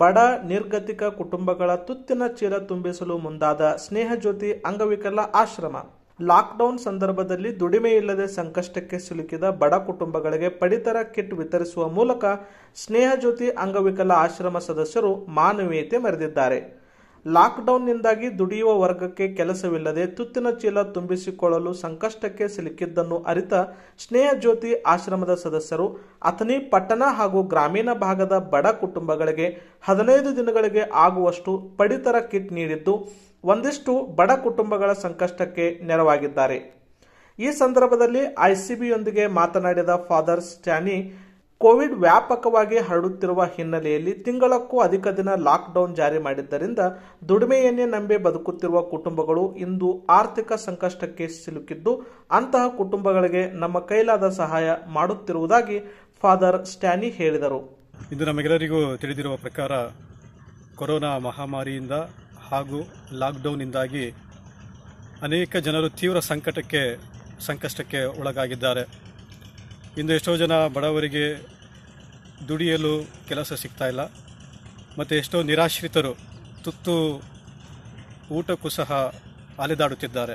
ಬಡ ನಿರ್ಗತಿಕ ಕುಟುಂಬಗಳ ತುತ್ತಿನ ಚೀಲ ತುಂಬಿಸಲು ಮುಂದಾದ ಸ್ನೇಹಜ್ಯೋತಿ ಅಂಗವಿಕಲ ಆಶ್ರಮ ಲಾಕ್ಡೌನ್ ಸಂದರ್ಭದಲ್ಲಿ ದುಡಿಮೆ ಇಲ್ಲದೆ ಸಂಕಷ್ಟಕ್ಕೆ ಸಿಲುಕಿದ ಬಡ ಕುಟುಂಬಗಳಿಗೆ ಪಡಿತರ ಕಿಟ್ ವಿತರಿಸುವ ಮೂಲಕ ಸ್ನೇಹಜ್ಯೋತಿ ಅಂಗವಿಕಲ ಆಶ್ರಮ ಸದಸ್ಯರು ಮಾನವೀಯತೆ ಮೆರೆದಿದ್ದಾರೆ ಲಾಕ್ಡೌನ್ನಿಂದಾಗಿ ದುಡಿಯುವ ವರ್ಗಕ್ಕೆ ಕೆಲಸವಿಲ್ಲದೆ ತುತ್ತಿನ ಚೀಲ ತುಂಬಿಸಿಕೊಳ್ಳಲು ಸಂಕಷ್ಟಕ್ಕೆ ಸಿಲುಕಿದ್ದನ್ನು ಅರಿತ ಸ್ನೇಹ ಜ್ಯೋತಿ ಆಶ್ರಮದ ಸದಸ್ಯರು ಅಥನಿ ಪಟ್ಟಣ ಹಾಗೂ ಗ್ರಾಮೀಣ ಭಾಗದ ಬಡ ಕುಟುಂಬಗಳಿಗೆ ಹದಿನೈದು ದಿನಗಳಿಗೆ ಆಗುವಷ್ಟು ಪಡಿತರ ಕಿಟ್ ನೀಡಿದ್ದು ಒಂದಿಷ್ಟು ಬಡ ಕುಟುಂಬಗಳ ಸಂಕಷ್ಟಕ್ಕೆ ನೆರವಾಗಿದ್ದಾರೆ ಈ ಸಂದರ್ಭದಲ್ಲಿ ಐಸಿಬಿಯೊಂದಿಗೆ ಮಾತನಾಡಿದ ಫಾದರ್ ಸ್ಟ್ಯಾನಿ ಕೋವಿಡ್ ವ್ಯಾಪಕವಾಗಿ ಹರಡುತ್ತಿರುವ ಹಿನ್ನೆಲೆಯಲ್ಲಿ ತಿಂಗಳಕ್ಕೂ ಅಧಿಕ ದಿನ ಲಾಕ್ಡೌನ್ ಜಾರಿ ಮಾಡಿದ್ದರಿಂದ ದುಡಿಮೆಯನ್ನೇ ನಂಬಿ ಬದುಕುತ್ತಿರುವ ಕುಟುಂಬಗಳು ಇಂದು ಆರ್ಥಿಕ ಸಂಕಷ್ಟಕ್ಕೆ ಸಿಲುಕಿದ್ದು ಅಂತಹ ಕುಟುಂಬಗಳಿಗೆ ನಮ್ಮ ಕೈಲಾದ ಸಹಾಯ ಮಾಡುತ್ತಿರುವುದಾಗಿ ಫಾದರ್ ಸ್ಟ್ಯಾನಿ ಹೇಳಿದರು ಇದು ನಮಗೆಲ್ಲರಿಗೂ ತಿಳಿದಿರುವ ಪ್ರಕಾರ ಕೊರೋನಾ ಮಹಾಮಾರಿಯಿಂದ ಹಾಗೂ ಲಾಕ್ಡೌನ್ನಿಂದಾಗಿ ಅನೇಕ ಜನರು ತೀವ್ರ ಸಂಕಟಕ್ಕೆ ಸಂಕಷ್ಟಕ್ಕೆ ಒಳಗಾಗಿದ್ದಾರೆ ಇಂದು ಎಷ್ಟೋ ಜನ ಬಡವರಿಗೆ ದುಡಿಯಲು ಕೆಲಸ ಇಲ್ಲ ಮತ್ತು ಎಷ್ಟೋ ನಿರಾಶ್ರಿತರು ತುತ್ತು ಊಟಕ್ಕೂ ಸಹ ಅಲೆದಾಡುತ್ತಿದ್ದಾರೆ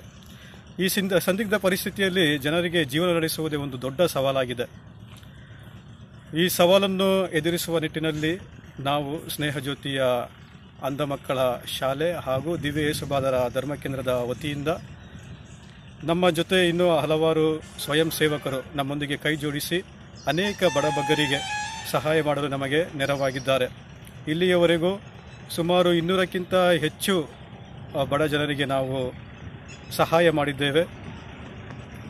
ಈ ಸಿಂಧ ಸಂದಿಗ್ಧ ಪರಿಸ್ಥಿತಿಯಲ್ಲಿ ಜನರಿಗೆ ಜೀವನ ನಡೆಸುವುದೇ ಒಂದು ದೊಡ್ಡ ಸವಾಲಾಗಿದೆ ಈ ಸವಾಲನ್ನು ಎದುರಿಸುವ ನಿಟ್ಟಿನಲ್ಲಿ ನಾವು ಸ್ನೇಹಜ್ಯೋತಿಯ ಅಂಧ ಮಕ್ಕಳ ಶಾಲೆ ಹಾಗೂ ದಿವ್ಯ ಯೇಸುಬಾದರ ಧರ್ಮಕೇಂದ್ರದ ವತಿಯಿಂದ ನಮ್ಮ ಜೊತೆ ಇನ್ನೂ ಹಲವಾರು ಸ್ವಯಂ ಸೇವಕರು ನಮ್ಮೊಂದಿಗೆ ಕೈ ಜೋಡಿಸಿ ಅನೇಕ ಬಡಬಗ್ಗರಿಗೆ ಸಹಾಯ ಮಾಡಲು ನಮಗೆ ನೆರವಾಗಿದ್ದಾರೆ ಇಲ್ಲಿಯವರೆಗೂ ಸುಮಾರು ಇನ್ನೂರಕ್ಕಿಂತ ಹೆಚ್ಚು ಬಡ ಜನರಿಗೆ ನಾವು ಸಹಾಯ ಮಾಡಿದ್ದೇವೆ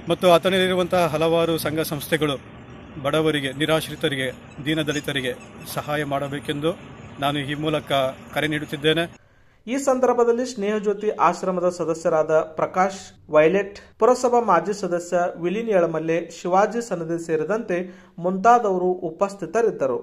ಮತ್ತು ಆತನಲ್ಲಿರುವಂತಹ ಹಲವಾರು ಸಂಘ ಸಂಸ್ಥೆಗಳು ಬಡವರಿಗೆ ನಿರಾಶ್ರಿತರಿಗೆ ದೀನದಲಿತರಿಗೆ ಸಹಾಯ ಮಾಡಬೇಕೆಂದು ನಾನು ಈ ಮೂಲಕ ಕರೆ ನೀಡುತ್ತಿದ್ದೇನೆ ಈ ಸಂದರ್ಭದಲ್ಲಿ ಸ್ನೇಹಜ್ಯೋತಿ ಆಶ್ರಮದ ಸದಸ್ಯರಾದ ಪ್ರಕಾಶ್ ವೈಲೆಟ್ ಪುರಸಭಾ ಮಾಜಿ ಸದಸ್ಯ ವಿಲಿನ್ ಯಳಮಲ್ಲೆ ಶಿವಾಜಿ ಸನದಿ ಸೇರಿದಂತೆ ಮುಂತಾದವರು ಉಪಸ್ಥಿತರಿದ್ದರು